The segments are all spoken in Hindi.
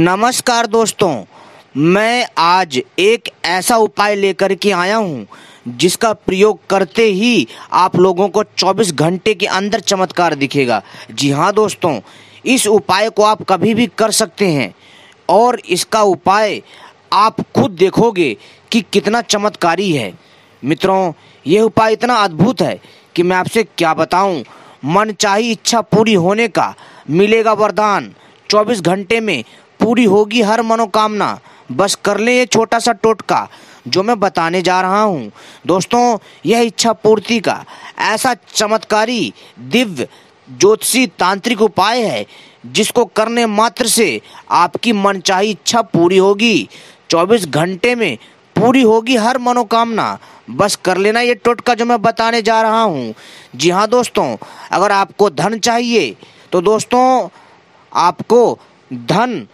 नमस्कार दोस्तों मैं आज एक ऐसा उपाय लेकर के आया हूँ जिसका प्रयोग करते ही आप लोगों को 24 घंटे के अंदर चमत्कार दिखेगा जी हाँ दोस्तों इस उपाय को आप कभी भी कर सकते हैं और इसका उपाय आप खुद देखोगे कि कितना चमत्कारी है मित्रों यह उपाय इतना अद्भुत है कि मैं आपसे क्या बताऊं मन चाही इच्छा पूरी होने का मिलेगा वरदान 24 घंटे में पूरी होगी हर मनोकामना बस कर ले ये छोटा सा टोटका जो मैं बताने जा रहा हूँ दोस्तों यह इच्छा पूर्ति का ऐसा चमत्कारी दिव्य ज्योतिषी तांत्रिक उपाय है जिसको करने मात्र से आपकी मनचाही इच्छा पूरी होगी 24 घंटे में पूरी होगी हर मनोकामना बस कर लेना ये टोटका जो मैं बताने जा रहा हूँ जी हाँ दोस्तों अगर आपको धन चाहिए तो दोस्तों आपको धन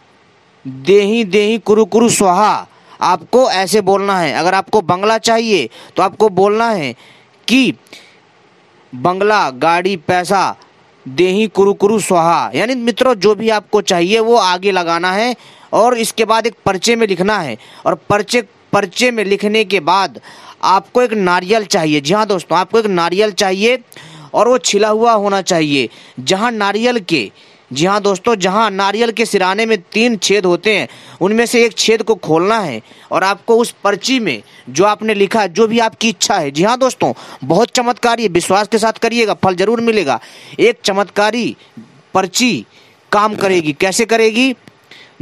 देही देही कुरु कुरु स्वाहा आपको ऐसे बोलना है अगर आपको बंगला चाहिए तो आपको बोलना है कि बंगला गाड़ी पैसा देही कुरु कुरु सुहा यानी मित्रों जो भी आपको चाहिए वो आगे लगाना है और इसके बाद एक पर्चे में लिखना है और पर्चे पर्चे में लिखने के बाद आपको एक नारियल चाहिए जी हाँ दोस्तों आपको एक नारियल चाहिए और वो छिला हुआ होना चाहिए जहाँ नारियल के जी हाँ दोस्तों जहाँ नारियल के सिराने में तीन छेद होते हैं उनमें से एक छेद को खोलना है और आपको उस पर्ची में जो आपने लिखा जो भी आपकी इच्छा है जी हाँ दोस्तों बहुत चमत्कारी विश्वास के साथ करिएगा फल जरूर मिलेगा एक चमत्कारी पर्ची काम करेगी कैसे करेगी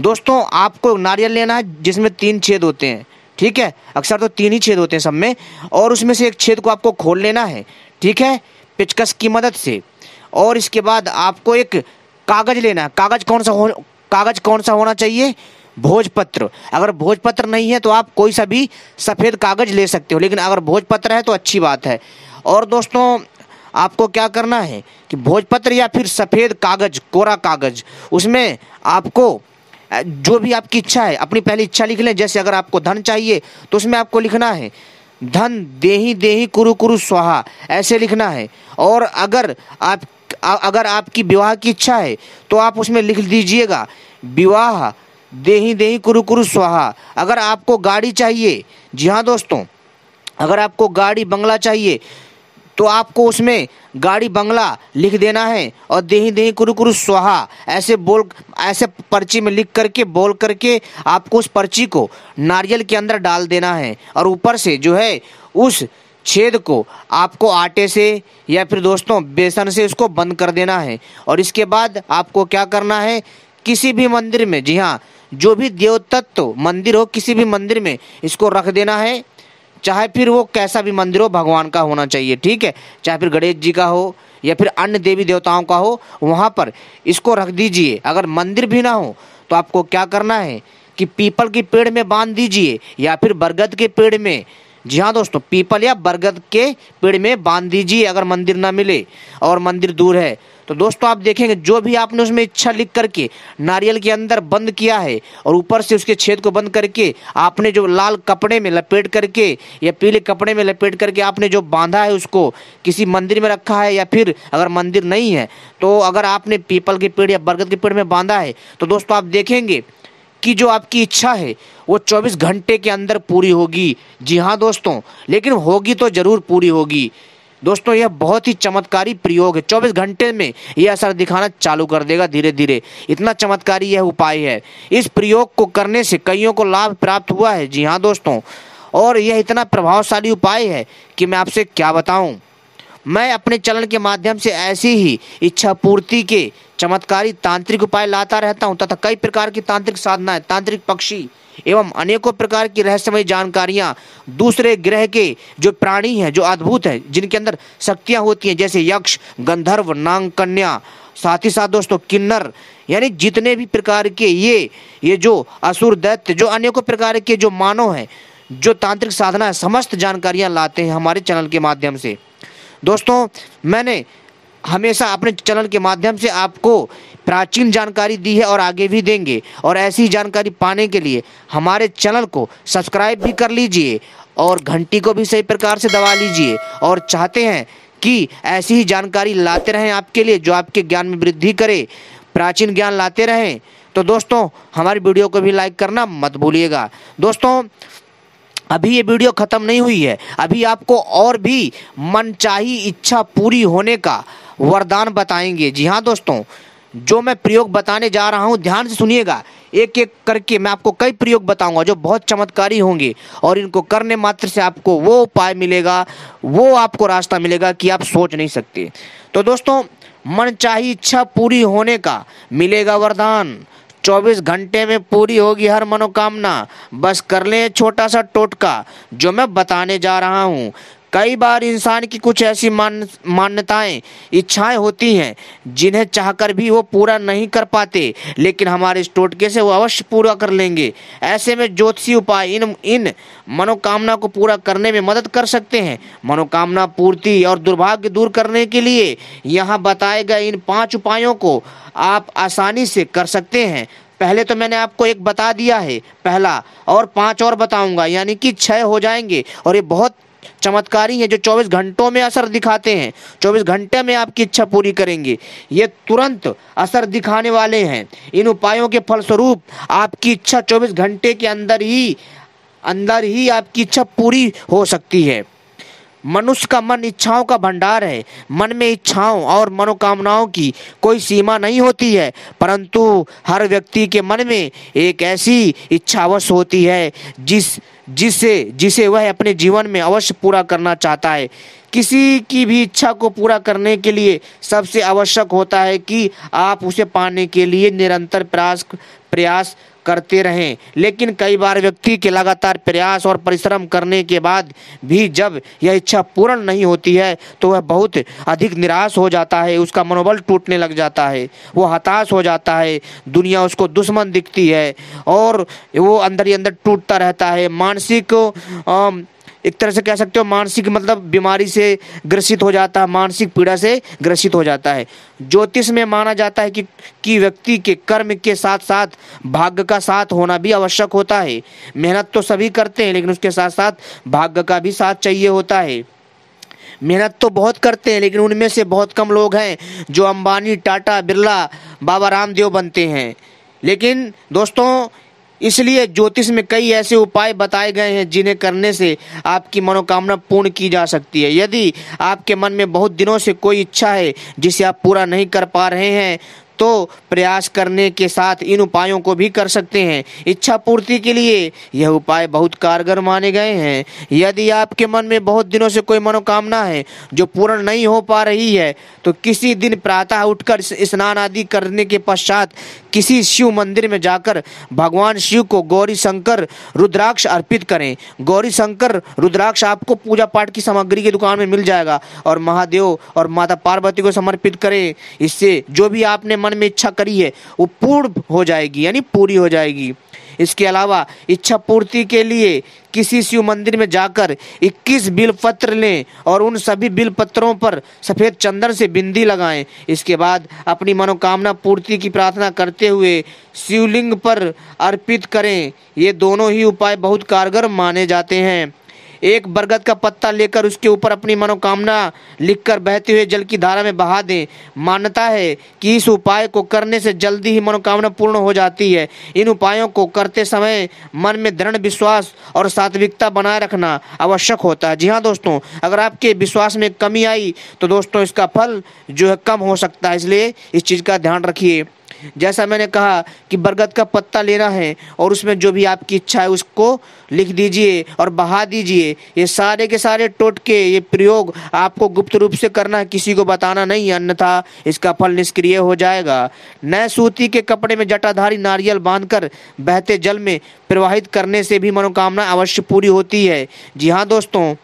दोस्तों आपको नारियल लेना है जिसमें तीन छेद होते हैं ठीक है अक्सर तो तीन ही छेद होते हैं सब में और उसमें से एक छेद को आपको खोल लेना है ठीक है पिचकस की मदद से और इसके बाद आपको एक कागज लेना है कागज कौन सा हो कागज कौन सा होना चाहिए भोजपत्र अगर भोजपत्र नहीं है तो आप कोई सा भी सफ़ेद कागज ले सकते हो लेकिन अगर भोजपत्र है तो अच्छी बात है और दोस्तों आपको क्या करना है कि भोजपत्र या फिर सफ़ेद कागज कोरा कागज उसमें आपको जो भी आपकी इच्छा है अपनी पहली इच्छा लिख लें जैसे अगर आपको धन चाहिए तो उसमें आपको लिखना है धन देही देही कुरु कुरु स्वाहा ऐसे लिखना है और अगर आप अगर आपकी विवाह की इच्छा है तो आप उसमें लिख दीजिएगा विवाह देही देही कुरु कुरु स्वाहा अगर आपको गाड़ी चाहिए जी हाँ दोस्तों अगर आपको गाड़ी बंगला चाहिए तो आपको उसमें गाड़ी बंगला लिख देना है और देही देही कुरु कुरु स्वाहा ऐसे बोल ऐसे पर्ची में लिख करके बोल करके आपको उस पर्ची को नारियल के अंदर डाल देना है और ऊपर से जो है उस छेद को आपको आटे से या फिर दोस्तों बेसन से इसको बंद कर देना है और इसके बाद आपको क्या करना है किसी भी मंदिर में जी हाँ जो भी देव तत्व मंदिर हो किसी भी मंदिर में इसको रख देना है चाहे फिर वो कैसा भी मंदिर हो भगवान का होना चाहिए ठीक है चाहे फिर गणेश जी का हो या फिर अन्य देवी देवताओं का हो वहाँ पर इसको रख दीजिए अगर मंदिर भी ना हो तो आपको क्या करना है कि पीपल के पेड़ में बांध दीजिए या फिर बरगद के पेड़ में जी हाँ दोस्तों पीपल या बरगद के पेड़ में बांध दीजिए अगर मंदिर ना मिले और मंदिर दूर है तो दोस्तों आप देखेंगे जो भी आपने उसमें इच्छा लिख करके नारियल के अंदर बंद किया है और ऊपर से उसके छेद को बंद करके आपने जो लाल कपड़े में लपेट करके या पीले कपड़े में लपेट करके आपने जो बांधा है उसको किसी मंदिर में रखा है या फिर अगर मंदिर नहीं है तो अगर आपने पीपल के पेड़ या बरगद के पेड़ में बांधा है तो दोस्तों आप देखेंगे की जो आपकी इच्छा है वो 24 घंटे के अंदर पूरी होगी जी हाँ दोस्तों लेकिन होगी तो ज़रूर पूरी होगी दोस्तों यह बहुत ही चमत्कारी प्रयोग है 24 घंटे में यह असर दिखाना चालू कर देगा धीरे धीरे इतना चमत्कारी यह उपाय है इस प्रयोग को करने से कईयों को लाभ प्राप्त हुआ है जी हाँ दोस्तों और यह इतना प्रभावशाली उपाय है कि मैं आपसे क्या बताऊं मैं अपने चलन के माध्यम से ऐसी ही इच्छा पूर्ति के चमत्कारी तांत्रिक उपाय लाता रहता हूँ तथा कई प्रकार की तांत्रिक साधनाएं तांत्रिक पक्षी एवं अनेकों प्रकार की रहस्यमय जानकारियाँ दूसरे ग्रह के जो प्राणी हैं जो अद्भुत हैं जिनके अंदर शक्तियाँ होती हैं जैसे यक्ष गंधर्व नांग कन्या साथ ही साथ दोस्तों किन्नर यानी जितने भी प्रकार के ये ये जो असुर दैत्य जो अनेकों प्रकार के जो मानव हैं जो तांत्रिक साधना है समस्त जानकारियाँ लाते हैं हमारे चैनल के माध्यम से दोस्तों मैंने हमेशा अपने चैनल के माध्यम से आपको प्राचीन जानकारी दी है और आगे भी देंगे और ऐसी जानकारी पाने के लिए हमारे चैनल को सब्सक्राइब भी कर लीजिए और घंटी को भी सही प्रकार से दबा लीजिए और चाहते हैं कि ऐसी ही जानकारी लाते रहें आपके लिए जो आपके ज्ञान में वृद्धि करे प्राचीन ज्ञान लाते रहें तो दोस्तों हमारी वीडियो को भी लाइक करना मत भूलिएगा दोस्तों अभी ये वीडियो ख़त्म नहीं हुई है अभी आपको और भी मनचाही इच्छा पूरी होने का वरदान बताएंगे जी हाँ दोस्तों जो मैं प्रयोग बताने जा रहा हूँ ध्यान से सुनिएगा एक एक करके मैं आपको कई प्रयोग बताऊंगा जो बहुत चमत्कारी होंगे और इनको करने मात्र से आपको वो उपाय मिलेगा वो आपको रास्ता मिलेगा कि आप सोच नहीं सकते तो दोस्तों मन मनचाही इच्छा पूरी होने का मिलेगा वरदान चौबीस घंटे में पूरी होगी हर मनोकामना बस कर लें छोटा सा टोटका जो मैं बताने जा रहा हूँ कई बार इंसान की कुछ ऐसी मान मान्यताएं इच्छाएं होती हैं जिन्हें चाहकर भी वो पूरा नहीं कर पाते लेकिन हमारे इस टोटके से वो अवश्य पूरा कर लेंगे ऐसे में ज्योतिषी उपाय इन इन मनोकामना को पूरा करने में मदद कर सकते हैं मनोकामना पूर्ति और दुर्भाग्य दूर करने के लिए यहाँ बताए गए इन पाँच उपायों को आप आसानी से कर सकते हैं पहले तो मैंने आपको एक बता दिया है पहला और पांच और बताऊंगा यानी कि छः हो जाएंगे और ये बहुत चमत्कारी हैं जो 24 घंटों में असर दिखाते हैं 24 घंटे में आपकी इच्छा पूरी करेंगे ये तुरंत असर दिखाने वाले हैं इन उपायों के फलस्वरूप आपकी इच्छा 24 घंटे के अंदर ही अंदर ही आपकी इच्छा पूरी हो सकती है मनुष्य का मन इच्छाओं का भंडार है मन में इच्छाओं और मनोकामनाओं की कोई सीमा नहीं होती है परंतु हर व्यक्ति के मन में एक ऐसी इच्छावश होती है जिस जिसे जिसे वह अपने जीवन में अवश्य पूरा करना चाहता है किसी की भी इच्छा को पूरा करने के लिए सबसे आवश्यक होता है कि आप उसे पाने के लिए निरंतर प्रयास प्रयास करते रहें लेकिन कई बार व्यक्ति के लगातार प्रयास और परिश्रम करने के बाद भी जब यह इच्छा पूर्ण नहीं होती है तो वह बहुत अधिक निराश हो जाता है उसका मनोबल टूटने लग जाता है वो हताश हो जाता है दुनिया उसको दुश्मन दिखती है और वो अंदर ही अंदर टूटता रहता है मानसिक एक तरह से कह सकते हो मानसिक मतलब बीमारी से ग्रसित हो जाता है मानसिक पीड़ा से ग्रसित हो जाता है ज्योतिष में माना जाता है कि कि व्यक्ति के कर्म के साथ साथ भाग्य का साथ होना भी आवश्यक होता है मेहनत तो सभी करते हैं लेकिन उसके साथ साथ भाग्य का भी साथ चाहिए होता है मेहनत तो बहुत करते हैं लेकिन उनमें से बहुत कम लोग हैं जो अंबानी टाटा बिरला बाबा रामदेव बनते हैं लेकिन दोस्तों इसलिए ज्योतिष में कई ऐसे उपाय बताए गए हैं जिन्हें करने से आपकी मनोकामना पूर्ण की जा सकती है यदि आपके मन में बहुत दिनों से कोई इच्छा है जिसे आप पूरा नहीं कर पा रहे हैं तो प्रयास करने के साथ इन उपायों को भी कर सकते हैं इच्छा पूर्ति के लिए यह उपाय बहुत कारगर माने गए हैं यदि आपके मन में बहुत दिनों से कोई मनोकामना है जो पूर्ण नहीं हो पा रही है तो किसी दिन प्रातः उठकर स्नान आदि करने के पश्चात किसी शिव मंदिर में जाकर भगवान शिव को गौरी शंकर रुद्राक्ष अर्पित करें गौरी शंकर रुद्राक्ष आपको पूजा पाठ की सामग्री की दुकान में मिल जाएगा और महादेव और माता पार्वती को समर्पित करें इससे जो भी आपने मन में इच्छा करी है वो पूर्ण हो जाएगी यानी पूरी हो जाएगी इसके अलावा इच्छा पूर्ति के लिए किसी शिव मंदिर में जाकर 21 बिल पत्र लें और उन सभी बिल पत्रों पर सफ़ेद चंदन से बिंदी लगाएं इसके बाद अपनी मनोकामना पूर्ति की प्रार्थना करते हुए शिवलिंग पर अर्पित करें ये दोनों ही उपाय बहुत कारगर माने जाते हैं एक बरगद का पत्ता लेकर उसके ऊपर अपनी मनोकामना लिखकर बहते हुए जल की धारा में बहा दें मान्यता है कि इस उपाय को करने से जल्दी ही मनोकामना पूर्ण हो जाती है इन उपायों को करते समय मन में दृढ़ विश्वास और सात्विकता बनाए रखना आवश्यक होता है जी हाँ दोस्तों अगर आपके विश्वास में कमी आई तो दोस्तों इसका फल जो है कम हो सकता है इसलिए इस चीज़ का ध्यान रखिए जैसा मैंने कहा कि बरगद का पत्ता लेना है और उसमें जो भी आपकी इच्छा है उसको लिख दीजिए और बहा दीजिए ये सारे के सारे टोटके ये प्रयोग आपको गुप्त रूप से करना है किसी को बताना नहीं अन्यथा इसका फल निष्क्रिय हो जाएगा नए सूती के कपड़े में जटाधारी नारियल बांधकर बहते जल में प्रवाहित करने से भी मनोकामना अवश्य पूरी होती है जी हाँ दोस्तों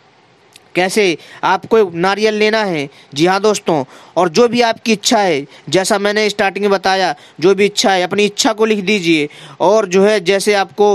कैसे आपको नारियल लेना है जी हाँ दोस्तों और जो भी आपकी इच्छा है जैसा मैंने स्टार्टिंग में बताया जो भी इच्छा है अपनी इच्छा को लिख दीजिए और जो है जैसे आपको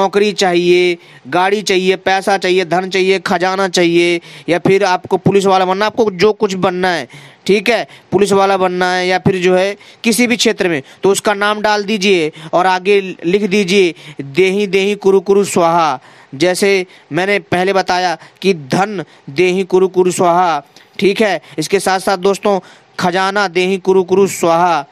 नौकरी चाहिए गाड़ी चाहिए पैसा चाहिए धन चाहिए खजाना चाहिए या फिर आपको पुलिस वाला बनना आपको जो कुछ बनना है ठीक है पुलिस वाला बनना है या फिर जो है किसी भी क्षेत्र में तो उसका नाम डाल दीजिए और आगे लिख दीजिए देही देही कुरु कुरु स्वाहा जैसे मैंने पहले बताया कि धन देही कुरु कुरु स्वाहा ठीक है इसके साथ साथ दोस्तों खजाना देही कुरु कुरु स्वाहा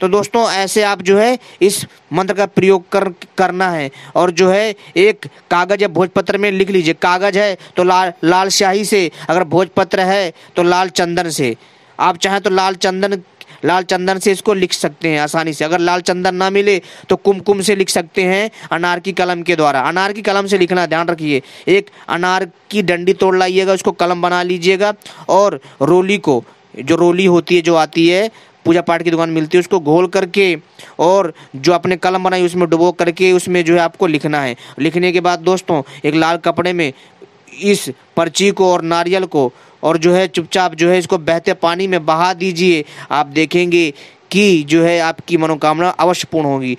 तो दोस्तों ऐसे आप जो है इस मंत्र का प्रयोग कर करना है और जो है एक कागज़ या भोजपत्र में लिख लीजिए कागज़ है तो लाल लाल स्याही से अगर भोजपत्र है तो लाल चंदन से आप चाहें तो लाल चंदन लाल चंदन से इसको लिख सकते हैं आसानी से अगर लाल चंदन ना मिले तो कुमकुम से लिख सकते हैं अनार की कलम के द्वारा अनार की कलम से लिखना ध्यान रखिए एक अनार की डंडी तोड़ लाइएगा उसको कलम बना लीजिएगा और रोली को जो रोली होती है जो आती है पूजा पाठ की दुकान मिलती है उसको घोल करके और जो आपने कलम बनाई उसमें डुबो करके उसमें जो है आपको लिखना है लिखने के बाद दोस्तों एक लाल कपड़े में इस पर्ची को और नारियल को और जो है चुपचाप जो है इसको बहते पानी में बहा दीजिए आप देखेंगे कि जो है आपकी मनोकामना अवश्य पूर्ण होगी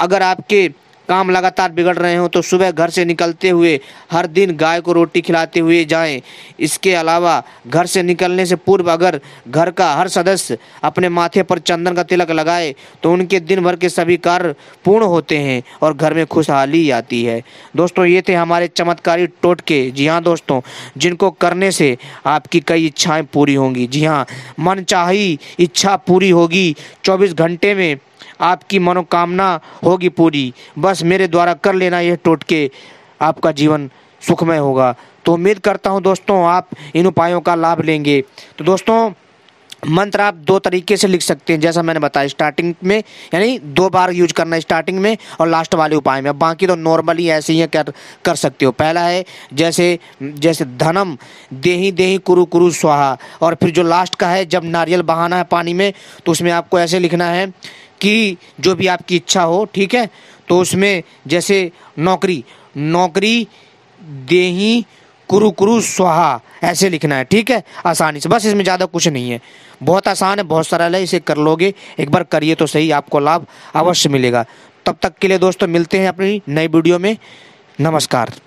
अगर आपके काम लगातार बिगड़ रहे हों तो सुबह घर से निकलते हुए हर दिन गाय को रोटी खिलाते हुए जाएं। इसके अलावा घर से निकलने से पूर्व अगर घर का हर सदस्य अपने माथे पर चंदन का तिलक लगाए तो उनके दिन भर के सभी कार्य पूर्ण होते हैं और घर में खुशहाली आती है दोस्तों ये थे हमारे चमत्कारी टोटके जी हाँ दोस्तों जिनको करने से आपकी कई इच्छाएँ पूरी होंगी जी हाँ मनचाही इच्छा पूरी होगी चौबीस घंटे में आपकी मनोकामना होगी पूरी बस मेरे द्वारा कर लेना यह टोटके आपका जीवन सुखमय होगा तो उम्मीद करता हूँ दोस्तों आप इन उपायों का लाभ लेंगे तो दोस्तों मंत्र आप दो तरीके से लिख सकते हैं जैसा मैंने बताया स्टार्टिंग में यानी दो बार यूज करना स्टार्टिंग में और लास्ट वाले उपाय में बाकी तो नॉर्मली ऐसे ही कर कर सकते हो पहला है जैसे जैसे धनम देही देही कुरु कुरु स्वाहा और फिर जो लास्ट का है जब नारियल बहाना है पानी में तो उसमें आपको ऐसे लिखना है कि जो भी आपकी इच्छा हो ठीक है तो उसमें जैसे नौकरी नौकरी देही कुरु कुरु स्वाहा ऐसे लिखना है ठीक है आसानी से बस इसमें ज़्यादा कुछ नहीं है बहुत आसान है बहुत सरल है इसे कर लोगे एक बार करिए तो सही आपको लाभ अवश्य मिलेगा तब तक के लिए दोस्तों मिलते हैं अपनी नई वीडियो में नमस्कार